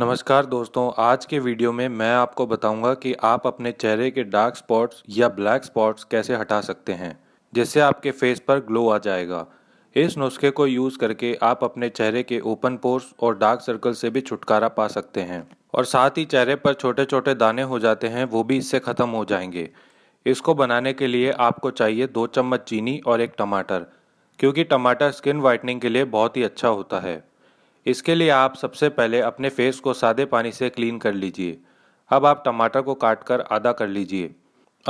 नमस्कार दोस्तों आज के वीडियो में मैं आपको बताऊंगा कि आप अपने चेहरे के डार्क स्पॉट्स या ब्लैक स्पॉट्स कैसे हटा सकते हैं जिससे आपके फेस पर ग्लो आ जाएगा इस नुस्खे को यूज़ करके आप अपने चेहरे के ओपन पोर्स और डार्क सर्कल से भी छुटकारा पा सकते हैं और साथ ही चेहरे पर छोटे छोटे दाने हो जाते हैं वो भी इससे ख़त्म हो जाएंगे इसको बनाने के लिए आपको चाहिए दो चम्मच चीनी और एक टमाटर क्योंकि टमाटर स्किन वाइटनिंग के लिए बहुत ही अच्छा होता है इसके लिए आप सबसे पहले अपने फेस को सादे पानी से क्लीन कर लीजिए अब आप टमाटर को काट कर आधा कर लीजिए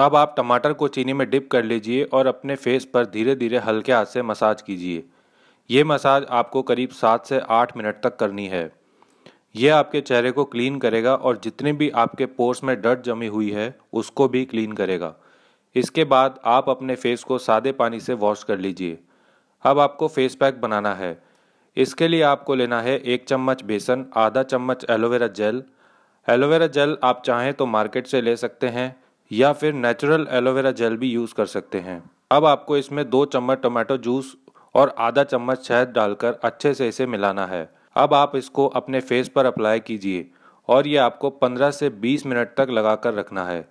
अब आप टमाटर को चीनी में डिप कर लीजिए और अपने फेस पर धीरे धीरे हल्के हाथ से मसाज कीजिए ये मसाज आपको करीब सात से आठ मिनट तक करनी है ये आपके चेहरे को क्लीन करेगा और जितने भी आपके पोर्स में डर्ट जमी हुई है उसको भी क्लीन करेगा इसके बाद आप अपने फेस को सादे पानी से वॉश कर लीजिए अब आपको फेस पैक बनाना है इसके लिए आपको लेना है एक चम्मच बेसन आधा चम्मच एलोवेरा जेल एलोवेरा जेल आप चाहें तो मार्केट से ले सकते हैं या फिर नेचुरल एलोवेरा जेल भी यूज़ कर सकते हैं अब आपको इसमें दो चम्मच टोमेटो जूस और आधा चम्मच शहद डालकर अच्छे से इसे मिलाना है अब आप इसको अपने फेस पर अप्लाई कीजिए और ये आपको 15 से 20 मिनट तक लगा कर रखना है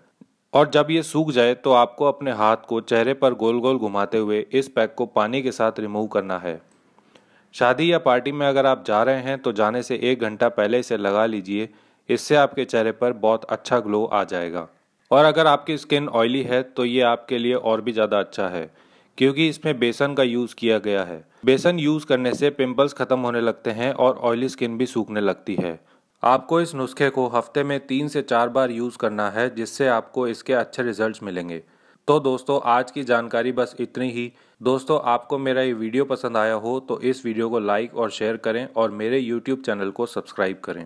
और जब ये सूख जाए तो आपको अपने हाथ को चेहरे पर गोल गोल घुमाते हुए इस पैक को पानी के साथ रिमूव करना है शादी या पार्टी में अगर आप जा रहे हैं तो जाने से एक घंटा पहले इसे लगा लीजिए इससे आपके चेहरे पर बहुत अच्छा ग्लो आ जाएगा और अगर आपकी स्किन ऑयली है तो ये आपके लिए और भी ज़्यादा अच्छा है क्योंकि इसमें बेसन का यूज़ किया गया है बेसन यूज़ करने से पिंपल्स ख़त्म होने लगते हैं और ऑयली स्किन भी सूखने लगती है आपको इस नुस्खे को हफ्ते में तीन से चार बार यूज़ करना है जिससे आपको इसके अच्छे रिजल्ट्स मिलेंगे तो दोस्तों आज की जानकारी बस इतनी ही दोस्तों आपको मेरा ये वीडियो पसंद आया हो तो इस वीडियो को लाइक और शेयर करें और मेरे यूट्यूब चैनल को सब्सक्राइब करें